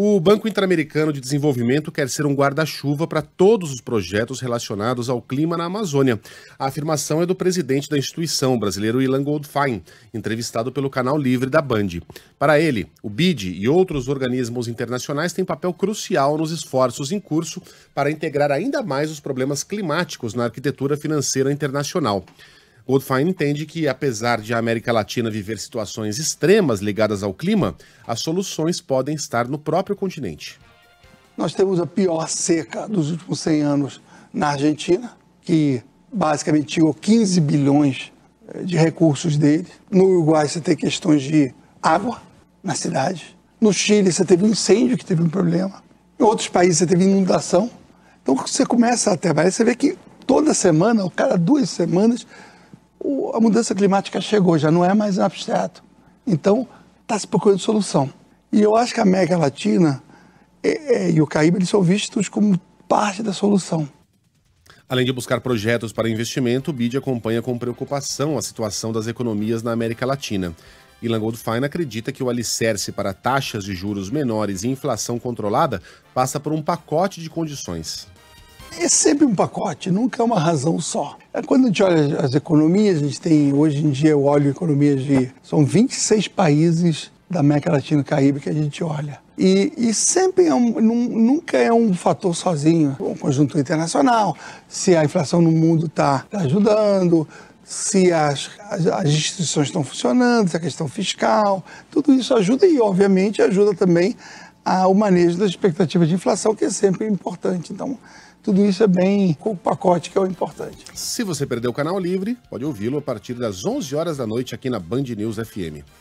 O Banco Interamericano de Desenvolvimento quer ser um guarda-chuva para todos os projetos relacionados ao clima na Amazônia. A afirmação é do presidente da instituição, brasileiro Ilan Goldfein, entrevistado pelo canal Livre da Band. Para ele, o BID e outros organismos internacionais têm papel crucial nos esforços em curso para integrar ainda mais os problemas climáticos na arquitetura financeira internacional. Goldfein entende que, apesar de a América Latina viver situações extremas ligadas ao clima, as soluções podem estar no próprio continente. Nós temos a pior seca dos últimos 100 anos na Argentina, que basicamente tirou 15 bilhões eh, de recursos dele. No Uruguai você tem questões de água na cidade. No Chile você teve um incêndio que teve um problema. Em outros países você teve inundação. Então você começa a trabalhar, você vê que toda semana, ou cada duas semanas, o, a mudança climática chegou, já não é mais abstrato. Então, está se procurando solução. E eu acho que a América Latina e, é, é, e o Caribe eles são vistos como parte da solução. Além de buscar projetos para investimento, o BID acompanha com preocupação a situação das economias na América Latina. Ilan Goldfein acredita que o alicerce para taxas de juros menores e inflação controlada passa por um pacote de condições. É sempre um pacote, nunca é uma razão só. É quando a gente olha as economias, a gente tem, hoje em dia, eu olho economias de. São 26 países da América Latina e Caribe que a gente olha. E, e sempre é um, nunca é um fator sozinho. O conjunto internacional, se a inflação no mundo está tá ajudando, se as, as, as, instituições estão funcionando, se a questão fiscal, tudo isso ajuda e, obviamente, ajuda também o manejo das expectativas de inflação, que é sempre importante. Então, tudo isso é bem com o pacote que é o importante. Se você perdeu o canal livre, pode ouvi-lo a partir das 11 horas da noite aqui na Band News FM.